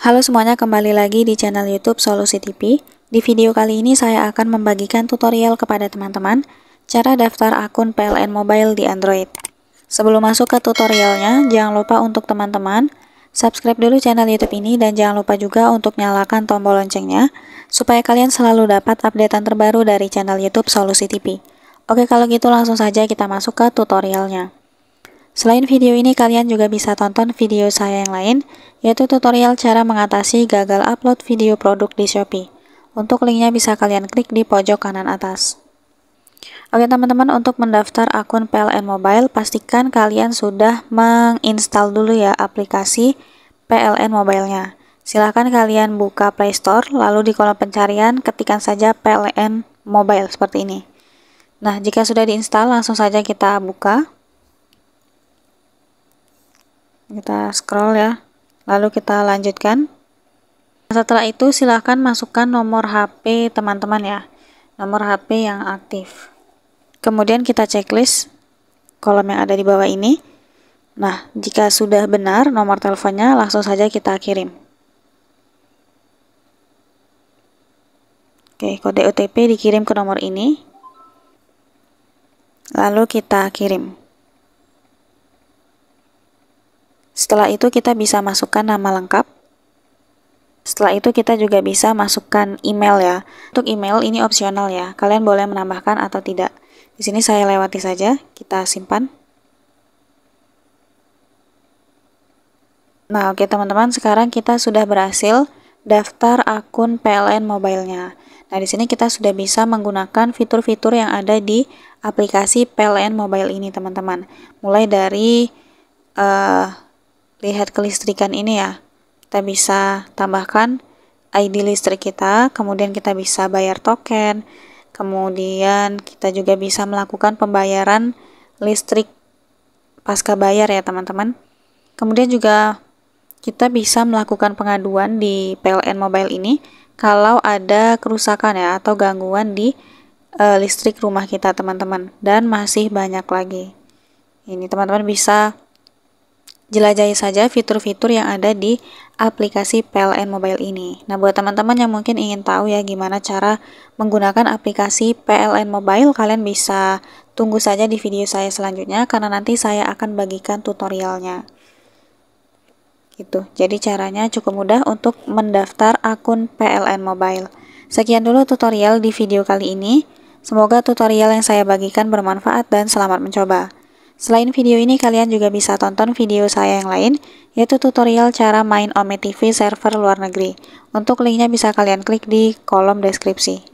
Halo semuanya, kembali lagi di channel YouTube Solusi TV. Di video kali ini saya akan membagikan tutorial kepada teman-teman cara daftar akun PLN Mobile di Android. Sebelum masuk ke tutorialnya, jangan lupa untuk teman-teman subscribe dulu channel YouTube ini dan jangan lupa juga untuk nyalakan tombol loncengnya supaya kalian selalu dapat updatean terbaru dari channel YouTube Solusi TV. Oke, kalau gitu langsung saja kita masuk ke tutorialnya. Selain video ini, kalian juga bisa tonton video saya yang lain, yaitu tutorial cara mengatasi gagal upload video produk di Shopee. Untuk linknya bisa kalian klik di pojok kanan atas. Oke teman-teman, untuk mendaftar akun PLN Mobile, pastikan kalian sudah menginstal dulu ya aplikasi PLN Mobile-nya. Silahkan kalian buka Play Store, lalu di kolom pencarian ketikan saja PLN Mobile seperti ini. Nah, jika sudah diinstal, langsung saja kita buka kita scroll ya lalu kita lanjutkan setelah itu silahkan masukkan nomor HP teman-teman ya nomor HP yang aktif kemudian kita checklist kolom yang ada di bawah ini nah jika sudah benar nomor teleponnya langsung saja kita kirim oke kode OTP dikirim ke nomor ini lalu kita kirim Setelah itu kita bisa masukkan nama lengkap. Setelah itu kita juga bisa masukkan email ya. Untuk email ini opsional ya. Kalian boleh menambahkan atau tidak. Di sini saya lewati saja. Kita simpan. Nah, oke teman-teman, sekarang kita sudah berhasil daftar akun PLN mobile-nya. Nah, di sini kita sudah bisa menggunakan fitur-fitur yang ada di aplikasi PLN mobile ini, teman-teman. Mulai dari eh, lihat kelistrikan ini ya. Kita bisa tambahkan ID listrik kita, kemudian kita bisa bayar token, kemudian kita juga bisa melakukan pembayaran listrik pasca bayar ya teman-teman. Kemudian juga kita bisa melakukan pengaduan di PLN Mobile ini kalau ada kerusakan ya atau gangguan di e, listrik rumah kita teman-teman dan masih banyak lagi. Ini teman-teman bisa Jelajahi saja fitur-fitur yang ada di aplikasi PLN Mobile ini. Nah, buat teman-teman yang mungkin ingin tahu ya gimana cara menggunakan aplikasi PLN Mobile, kalian bisa tunggu saja di video saya selanjutnya karena nanti saya akan bagikan tutorialnya. Gitu. Jadi caranya cukup mudah untuk mendaftar akun PLN Mobile. Sekian dulu tutorial di video kali ini. Semoga tutorial yang saya bagikan bermanfaat dan selamat mencoba. Selain video ini, kalian juga bisa tonton video saya yang lain, yaitu tutorial cara main Ome TV server luar negeri. Untuk linknya bisa kalian klik di kolom deskripsi.